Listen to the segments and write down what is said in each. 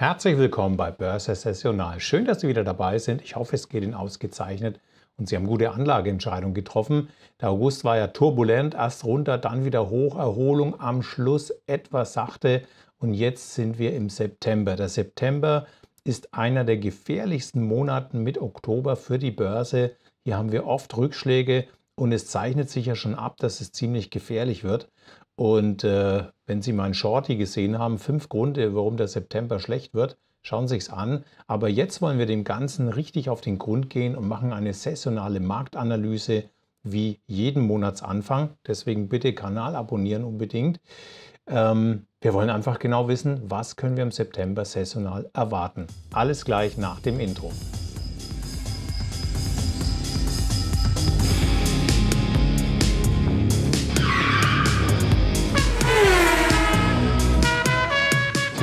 Herzlich willkommen bei Börse Sessional. Schön, dass Sie wieder dabei sind. Ich hoffe, es geht Ihnen ausgezeichnet und Sie haben gute Anlageentscheidungen getroffen. Der August war ja turbulent, erst runter, dann wieder hoch, Erholung am Schluss etwas sachte und jetzt sind wir im September. Der September ist einer der gefährlichsten Monate mit Oktober für die Börse. Hier haben wir oft Rückschläge und es zeichnet sich ja schon ab, dass es ziemlich gefährlich wird. Und äh, wenn Sie meinen Shorty gesehen haben, fünf Gründe, warum der September schlecht wird, schauen Sie sich's an. Aber jetzt wollen wir dem Ganzen richtig auf den Grund gehen und machen eine saisonale Marktanalyse wie jeden Monatsanfang. Deswegen bitte Kanal abonnieren unbedingt. Ähm, wir wollen einfach genau wissen, was können wir im September saisonal erwarten. Alles gleich nach dem Intro.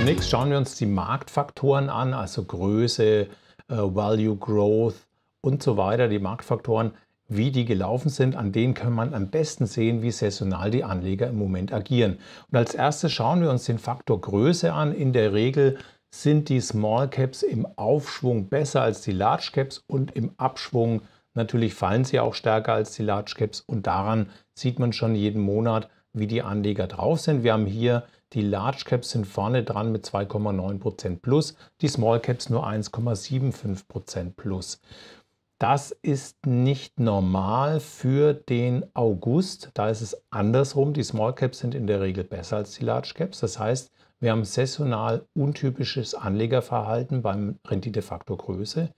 Zunächst schauen wir uns die Marktfaktoren an, also Größe, äh, Value Growth und so weiter, die Marktfaktoren, wie die gelaufen sind. An denen kann man am besten sehen, wie saisonal die Anleger im Moment agieren. Und als erstes schauen wir uns den Faktor Größe an. In der Regel sind die Small Caps im Aufschwung besser als die Large Caps und im Abschwung natürlich fallen sie auch stärker als die Large Caps und daran sieht man schon jeden Monat, wie die Anleger drauf sind. Wir haben hier die Large Caps sind vorne dran mit 2,9% plus, die Small Caps nur 1,75% plus. Das ist nicht normal für den August. Da ist es andersrum. Die Small Caps sind in der Regel besser als die Large Caps. Das heißt, wir haben saisonal untypisches Anlegerverhalten beim Renditefaktor Größe.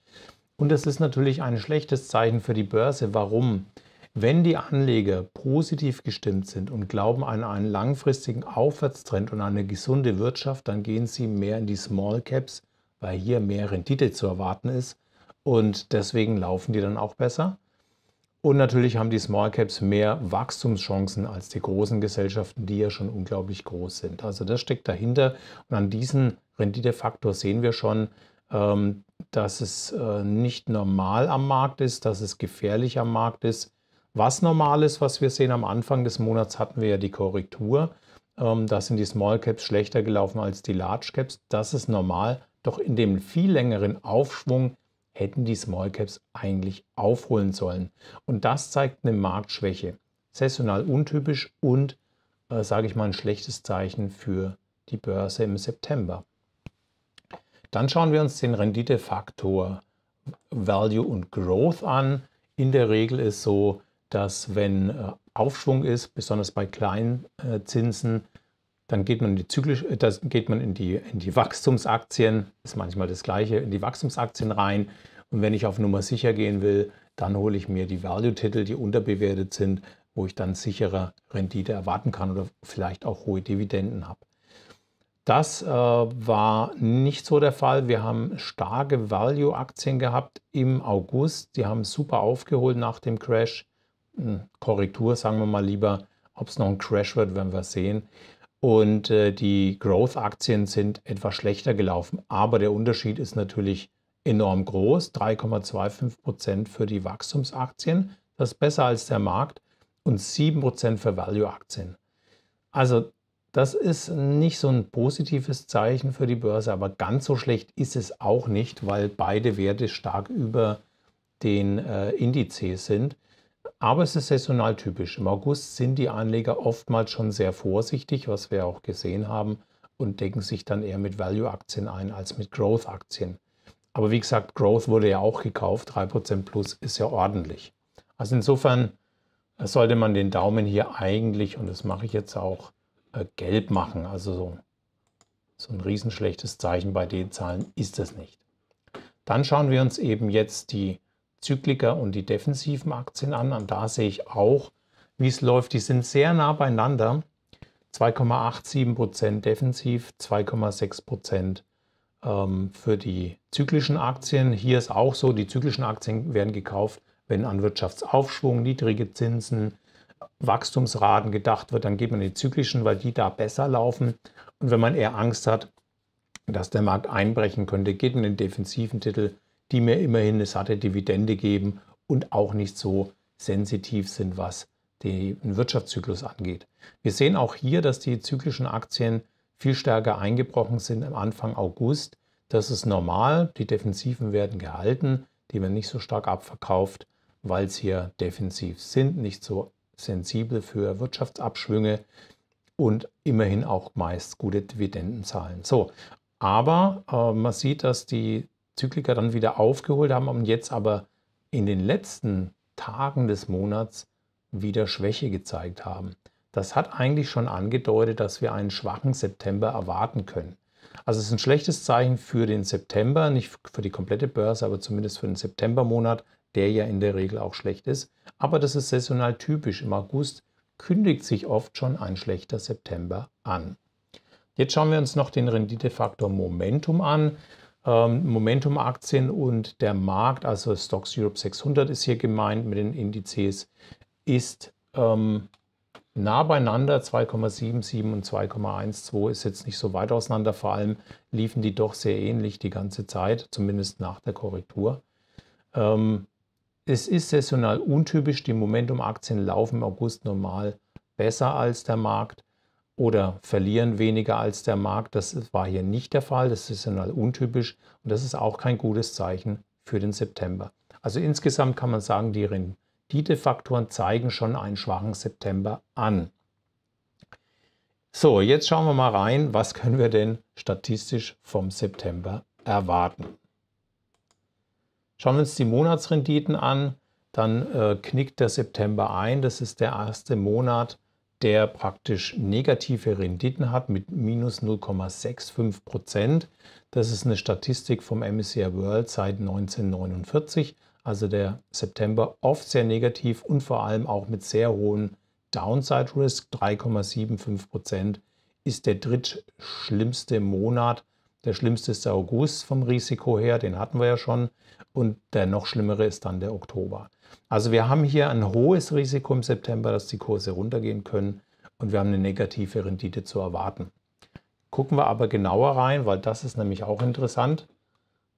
Und das ist natürlich ein schlechtes Zeichen für die Börse. Warum? Wenn die Anleger positiv gestimmt sind und glauben an einen langfristigen Aufwärtstrend und eine gesunde Wirtschaft, dann gehen sie mehr in die Small Caps, weil hier mehr Rendite zu erwarten ist und deswegen laufen die dann auch besser. Und natürlich haben die Small Caps mehr Wachstumschancen als die großen Gesellschaften, die ja schon unglaublich groß sind. Also das steckt dahinter. Und an diesem Renditefaktor sehen wir schon, ähm, dass es äh, nicht normal am Markt ist, dass es gefährlich am Markt ist was normal ist, was wir sehen, am Anfang des Monats hatten wir ja die Korrektur. Ähm, da sind die Small Caps schlechter gelaufen als die Large Caps. Das ist normal. Doch in dem viel längeren Aufschwung hätten die Small Caps eigentlich aufholen sollen. Und das zeigt eine Marktschwäche. Saisonal untypisch und, äh, sage ich mal, ein schlechtes Zeichen für die Börse im September. Dann schauen wir uns den Renditefaktor Value und Growth an. In der Regel ist so, dass wenn äh, Aufschwung ist, besonders bei kleinen äh, Zinsen, dann geht man in die zyklisch, äh, das geht man in die, in die Wachstumsaktien, ist manchmal das gleiche, in die Wachstumsaktien rein. Und wenn ich auf Nummer sicher gehen will, dann hole ich mir die Value-Titel, die unterbewertet sind, wo ich dann sichere Rendite erwarten kann oder vielleicht auch hohe Dividenden habe. Das äh, war nicht so der Fall. Wir haben starke Value-Aktien gehabt im August. Die haben super aufgeholt nach dem Crash. Korrektur, sagen wir mal lieber, ob es noch ein Crash wird, werden wir sehen. Und äh, die Growth-Aktien sind etwas schlechter gelaufen. Aber der Unterschied ist natürlich enorm groß. 3,25 Prozent für die Wachstumsaktien. Das ist besser als der Markt. Und 7 Prozent für Value-Aktien. Also das ist nicht so ein positives Zeichen für die Börse, aber ganz so schlecht ist es auch nicht, weil beide Werte stark über den äh, Indizes sind. Aber es ist saisonal typisch. Im August sind die Anleger oftmals schon sehr vorsichtig, was wir auch gesehen haben, und decken sich dann eher mit Value-Aktien ein als mit Growth-Aktien. Aber wie gesagt, Growth wurde ja auch gekauft, 3% plus ist ja ordentlich. Also insofern äh, sollte man den Daumen hier eigentlich, und das mache ich jetzt auch, äh, gelb machen. Also so, so ein riesenschlechtes Zeichen bei den Zahlen ist es nicht. Dann schauen wir uns eben jetzt die Zykliker und die defensiven Aktien an. Und da sehe ich auch, wie es läuft. Die sind sehr nah beieinander. 2,87% defensiv, 2,6% ähm, für die zyklischen Aktien. Hier ist auch so, die zyklischen Aktien werden gekauft, wenn an Wirtschaftsaufschwung, niedrige Zinsen, Wachstumsraten gedacht wird, dann geht man in die zyklischen, weil die da besser laufen. Und wenn man eher Angst hat, dass der Markt einbrechen könnte, geht man in den defensiven Titel, die mir immerhin eine satte Dividende geben und auch nicht so sensitiv sind, was den Wirtschaftszyklus angeht. Wir sehen auch hier, dass die zyklischen Aktien viel stärker eingebrochen sind am Anfang August. Das ist normal. Die Defensiven werden gehalten, die werden nicht so stark abverkauft, weil sie ja defensiv sind, nicht so sensibel für Wirtschaftsabschwünge und immerhin auch meist gute Dividenden zahlen. So, aber äh, man sieht, dass die Zyklika dann wieder aufgeholt haben und jetzt aber in den letzten Tagen des Monats wieder Schwäche gezeigt haben. Das hat eigentlich schon angedeutet, dass wir einen schwachen September erwarten können. Also es ist ein schlechtes Zeichen für den September, nicht für die komplette Börse, aber zumindest für den Septembermonat, der ja in der Regel auch schlecht ist. Aber das ist saisonal typisch. Im August kündigt sich oft schon ein schlechter September an. Jetzt schauen wir uns noch den Renditefaktor Momentum an. Ähm, Momentum-Aktien und der Markt, also Stocks Europe 600 ist hier gemeint mit den Indizes, ist ähm, nah beieinander, 2,77 und 2,12 ist jetzt nicht so weit auseinander. Vor allem liefen die doch sehr ähnlich die ganze Zeit, zumindest nach der Korrektur. Ähm, es ist saisonal untypisch, die Momentum-Aktien laufen im August normal besser als der Markt oder verlieren weniger als der Markt. Das war hier nicht der Fall. Das ist saisonal untypisch und das ist auch kein gutes Zeichen für den September. Also insgesamt kann man sagen, die Renditefaktoren zeigen schon einen schwachen September an. So, jetzt schauen wir mal rein, was können wir denn statistisch vom September erwarten. Schauen wir uns die Monatsrenditen an, dann äh, knickt der September ein. Das ist der erste Monat, der praktisch negative Renditen hat mit minus 0,65 Prozent. Das ist eine Statistik vom MSCI World seit 1949, also der September oft sehr negativ und vor allem auch mit sehr hohen Downside Risk. 3,75 Prozent ist der drittschlimmste Monat der schlimmste ist der August vom Risiko her, den hatten wir ja schon. Und der noch schlimmere ist dann der Oktober. Also wir haben hier ein hohes Risiko im September, dass die Kurse runtergehen können und wir haben eine negative Rendite zu erwarten. Gucken wir aber genauer rein, weil das ist nämlich auch interessant.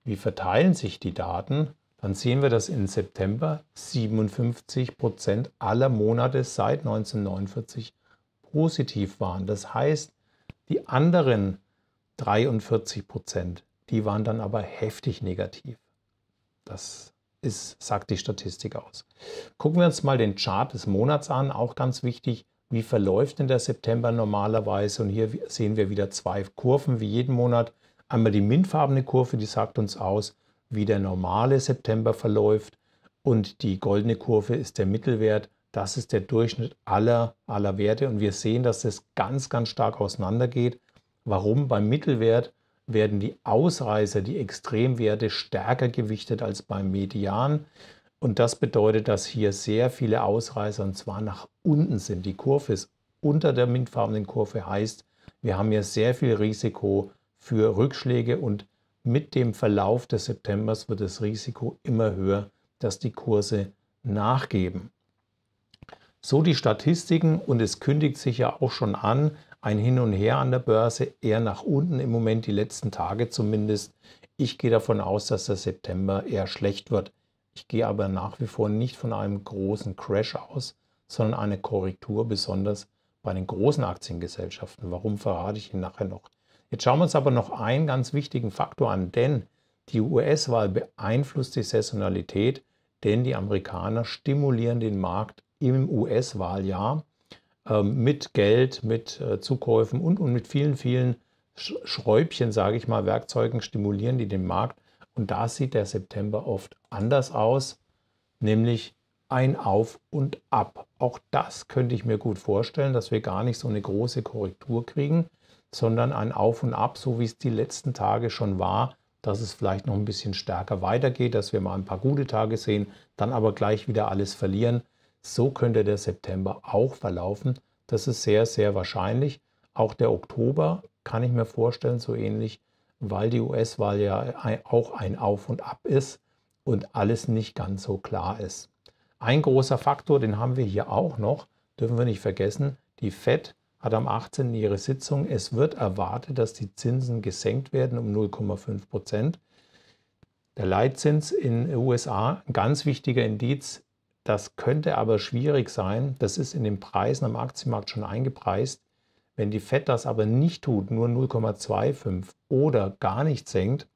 Wie verteilen sich die Daten? Dann sehen wir, dass im September 57% Prozent aller Monate seit 1949 positiv waren. Das heißt, die anderen 43 Prozent. Die waren dann aber heftig negativ. Das ist, sagt die Statistik aus. Gucken wir uns mal den Chart des Monats an, auch ganz wichtig. Wie verläuft denn der September normalerweise? Und hier sehen wir wieder zwei Kurven wie jeden Monat. Einmal die mintfarbene Kurve, die sagt uns aus, wie der normale September verläuft. Und die goldene Kurve ist der Mittelwert. Das ist der Durchschnitt aller, aller Werte. Und wir sehen, dass das ganz, ganz stark auseinandergeht. Warum? Beim Mittelwert werden die Ausreißer, die Extremwerte stärker gewichtet als beim Median. Und das bedeutet, dass hier sehr viele Ausreißer und zwar nach unten sind. Die Kurve ist unter der mintfarbenen Kurve, heißt, wir haben hier sehr viel Risiko für Rückschläge und mit dem Verlauf des Septembers wird das Risiko immer höher, dass die Kurse nachgeben. So die Statistiken und es kündigt sich ja auch schon an, ein Hin und Her an der Börse, eher nach unten im Moment, die letzten Tage zumindest. Ich gehe davon aus, dass der September eher schlecht wird. Ich gehe aber nach wie vor nicht von einem großen Crash aus, sondern eine Korrektur, besonders bei den großen Aktiengesellschaften. Warum verrate ich Ihnen nachher noch? Jetzt schauen wir uns aber noch einen ganz wichtigen Faktor an, denn die US-Wahl beeinflusst die Saisonalität, denn die Amerikaner stimulieren den Markt im US-Wahljahr ähm, mit Geld, mit äh, Zukäufen und, und mit vielen, vielen Schräubchen, sage ich mal, Werkzeugen stimulieren die den Markt. Und da sieht der September oft anders aus, nämlich ein Auf und Ab. Auch das könnte ich mir gut vorstellen, dass wir gar nicht so eine große Korrektur kriegen, sondern ein Auf und Ab, so wie es die letzten Tage schon war, dass es vielleicht noch ein bisschen stärker weitergeht, dass wir mal ein paar gute Tage sehen, dann aber gleich wieder alles verlieren so könnte der September auch verlaufen. Das ist sehr, sehr wahrscheinlich. Auch der Oktober kann ich mir vorstellen, so ähnlich, weil die US-Wahl ja auch ein Auf und Ab ist und alles nicht ganz so klar ist. Ein großer Faktor, den haben wir hier auch noch, dürfen wir nicht vergessen, die Fed hat am 18. ihre Sitzung. Es wird erwartet, dass die Zinsen gesenkt werden um 0,5 Prozent. Der Leitzins in den USA, ein ganz wichtiger Indiz, das könnte aber schwierig sein. Das ist in den Preisen am Aktienmarkt schon eingepreist. Wenn die Fed das aber nicht tut, nur 0,25 oder gar nicht senkt,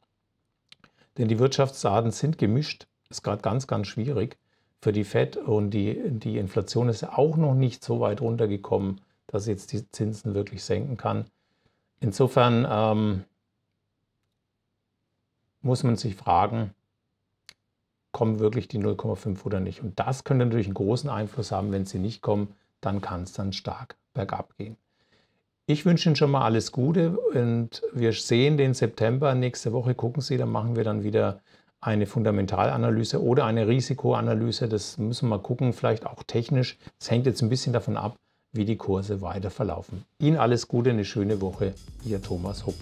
denn die Wirtschaftsdaten sind gemischt, ist gerade ganz, ganz schwierig für die Fed und die, die Inflation ist auch noch nicht so weit runtergekommen, dass sie jetzt die Zinsen wirklich senken kann. Insofern ähm, muss man sich fragen, kommen wirklich die 0,5 oder nicht. Und das könnte natürlich einen großen Einfluss haben. Wenn sie nicht kommen, dann kann es dann stark bergab gehen. Ich wünsche Ihnen schon mal alles Gute und wir sehen den September nächste Woche. Gucken Sie, da machen wir dann wieder eine Fundamentalanalyse oder eine Risikoanalyse. Das müssen wir mal gucken, vielleicht auch technisch. Es hängt jetzt ein bisschen davon ab, wie die Kurse weiter verlaufen. Ihnen alles Gute, eine schöne Woche. Ihr Thomas Hupp.